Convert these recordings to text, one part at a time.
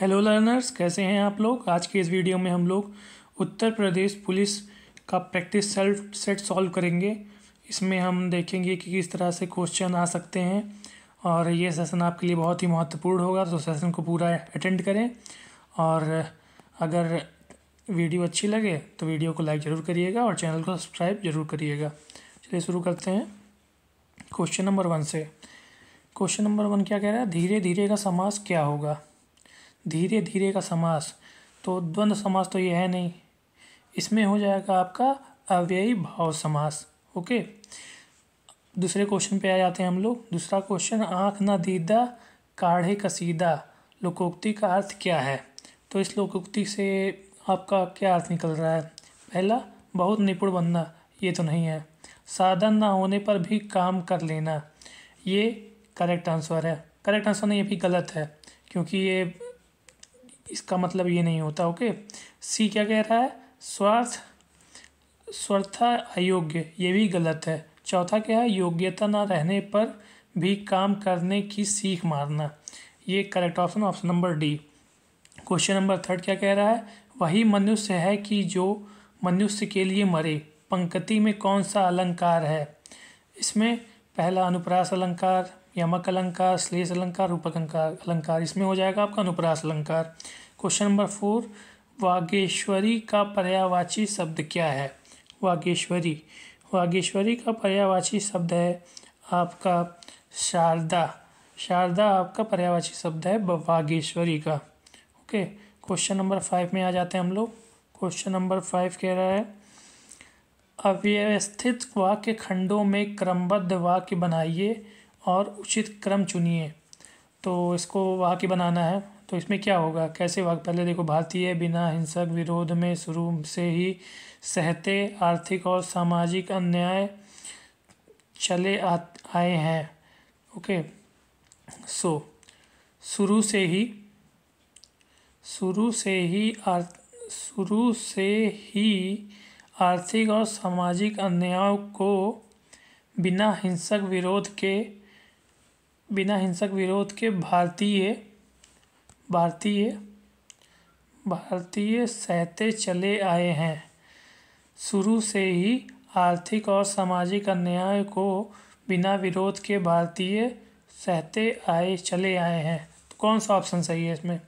hello learners कैसे हैं आप लोग आज के इस वीडियो में हम लोग उत्तर प्रदेश पुलिस का प्रैक्टिस सेल्फ सेट सॉल्व करेंगे इसमें हम देखेंगे कि किस तरह से क्वेश्चन आ सकते हैं और ये सेशन आपके लिए बहुत ही महत्वपूर्ण होगा तो सेशन को पूरा अटेंड करें और अगर वीडियो अच्छी लगे तो वीडियो को लाइक ज़रूर करिएगा और चैनल को सब्सक्राइब ज़रूर करिएगा चलिए शुरू करते हैं क्वेश्चन नंबर वन से क्वेश्चन नंबर वन क्या कह रहा है धीरे धीरे का समास क्या होगा धीरे धीरे का समास तो द्वंद्व समास तो ये है नहीं इसमें हो जाएगा आपका अव्ययी भाव समास ओके दूसरे क्वेश्चन पे आ जाते हैं हम लोग दूसरा क्वेश्चन आँख ना दीदा काढ़े कसीदा लोकोक्ति का अर्थ क्या है तो इस लोकोक्ति से आपका क्या अर्थ निकल रहा है पहला बहुत निपुण बनना ये तो नहीं है साधन ना होने पर भी काम कर लेना ये करेक्ट आंसर है करेक्ट आंसर नहीं ये भी गलत है क्योंकि ये इसका मतलब ये नहीं होता ओके सी क्या कह रहा है स्वार्थ स्वर्था अयोग्य ये भी गलत है चौथा क्या है योग्यता ना रहने पर भी काम करने की सीख मारना ये correct option option number D question number third क्या कह रहा है वही मनुष्य है कि जो मनुष्य के लिए मरे पंक्ति में कौन सा अलंकार है इसमें पहला अनुप्रास अलंकार यमक अलंकार श्लेष अलंकार रूपक अलंकार अलंकार इसमें हो जाएगा आपका अनुप्रास अलंकार क्वेश्चन नंबर फोर वागेश्वरी का पर्यावाची शब्द क्या है वागेश्वरी वागेश्वरी का पर्यावाची शब्द है आपका शारदा शारदा आपका पर्यावाची शब्द है वागेश्वरी का ओके क्वेश्चन नंबर फाइव में आ जाते हैं हम लोग क्वेश्चन नंबर फाइव कह रहा है अव्यवस्थित वाक्य खंडों में क्रमबद्ध वाक्य बनाइए और उचित क्रम चुनिए तो इसको वाक्य बनाना है तो इसमें क्या होगा कैसे वाक्य पहले देखो भारतीय बिना हिंसक विरोध में शुरू से ही सहते आर्थिक और सामाजिक अन्याय चले आ, आए हैं ओके सो शुरू से ही शुरू से ही शुरू से ही आर्थिक और सामाजिक अन्याय को बिना हिंसक विरोध के बिना हिंसक विरोध के भारतीय भारतीय भारतीय सहते चले आए हैं शुरू से ही आर्थिक और सामाजिक अन्याय को बिना विरोध के भारतीय सहते आए चले आए हैं तो कौन सा ऑप्शन सही है इसमें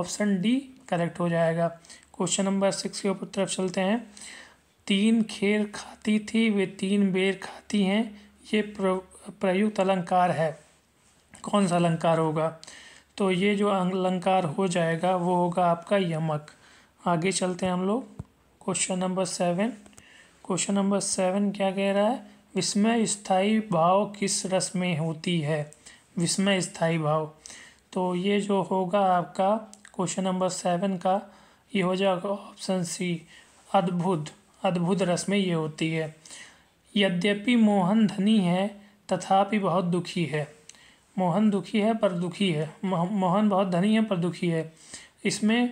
ऑप्शन डी करेक्ट हो जाएगा क्वेश्चन नंबर सिक्स के ऊपर तरफ चलते हैं तीन खेर खाती थी वे तीन बेर खाती हैं ये प्रयुक्त अलंकार है कौन सा अलंकार होगा तो ये जो अलंकार हो जाएगा वो होगा आपका यमक आगे चलते हैं हम लोग question number seven question number seven क्या कह रहा है विस्मय स्थाई भाव किस रस में होती है विस्मय स्थाई भाव तो ये जो होगा आपका क्वेश्चन नंबर सेवन का ये हो जाएगा ऑप्शन सी अद्भुत अद्भुत रस में ये होती है यद्यपि मोहन धनी है तथापि बहुत दुखी है मोहन दुखी है पर दुखी है मोहन बहुत धनी है पर दुखी है इसमें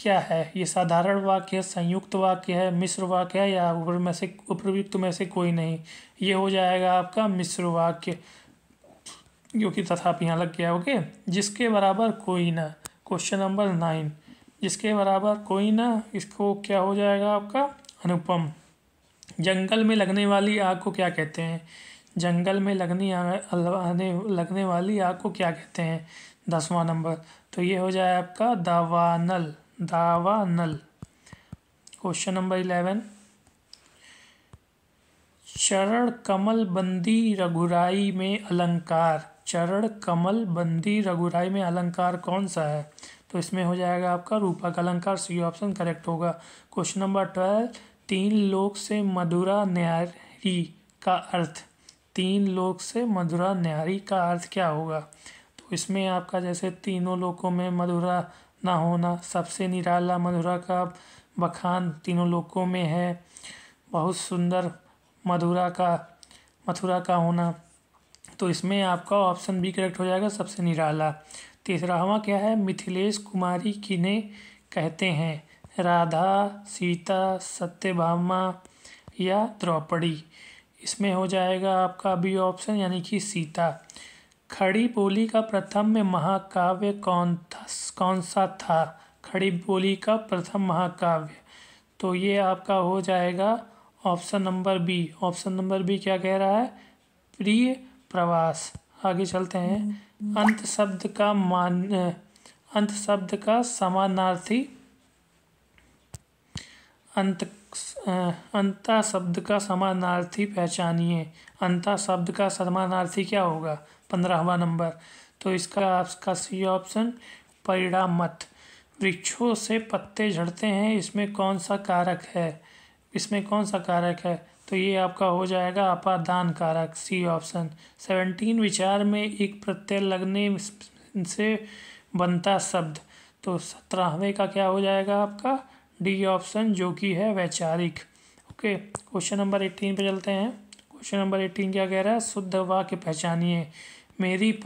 क्या है ये साधारण वाक्य है संयुक्त वाक्य है मिश्र वाक्य है या ऊपर में से उपयुक्त में से कोई नहीं ये हो जाएगा आपका मिश्र वाक्य क्योंकि तथापि यहाँ लग गया ओके जिसके बराबर कोई ना क्वेश्चन नंबर नाइन जिसके बराबर कोई ना इसको क्या हो जाएगा आपका अनुपम जंगल में लगने वाली आग को क्या कहते हैं जंगल में लगनी आने लगने वाली आग को क्या कहते हैं दसवां नंबर तो ये हो जाए आपका दावानल दावानल क्वेश्चन नंबर इलेवन चरण कमल बंदी रघुराई में अलंकार चरण कमल बंदी रघुराई में अलंकार कौन सा है तो इसमें हो जाएगा आपका रूपा का अलंकार सी ऑप्शन करेक्ट होगा क्वेश्चन नंबर ट्वेल्व तीन लोक से मधुरा न्यारी का अर्थ तीन लोक से मधुरा न्यारी का अर्थ क्या होगा तो इसमें आपका जैसे तीनों लोकों में मधुरा ना होना सबसे निराला मधुरा का बखान तीनों लोकों में है बहुत सुंदर मधुरा का मथुरा का होना तो इसमें आपका ऑप्शन बी करेक्ट हो जाएगा सबसे निराला तीसरा हवा क्या है मिथिलेश कुमारी किने कहते हैं राधा सीता सत्यभामा या द्रौपदी इसमें हो जाएगा आपका बी ऑप्शन यानी कि सीता खड़ी बोली का प्रथम महाकाव्य कौन था कौन सा था खड़ी बोली का प्रथम महाकाव्य तो ये आपका हो जाएगा option number B option number B क्या कह रहा है प्रिय प्रवास आगे चलते हैं अंत शब्द का मान अंत शब्द का समानार्थी अंत अंता शब्द का समानार्थी पहचानिए अंता शब्द का समानार्थी क्या होगा पंद्रहवा नंबर तो इसका आपका सी ऑप्शन परिणाम मत वृक्षों से पत्ते झड़ते हैं इसमें कौन सा कारक है इसमें कौन सा कारक है तो ये आपका हो जाएगा अपादान कारक सी ऑप्शन सेवनटीन विचार में एक प्रत्यय लगने से बनता शब्द तो सत्रहवें का क्या हो जाएगा आपका डी ऑप्शन जो कि है वैचारिक ओके क्वेश्चन नंबर एटीन पे चलते हैं क्वेश्चन नंबर एटीन क्या कह रहा है शुद्ध वाक्य पहचानिए मेरी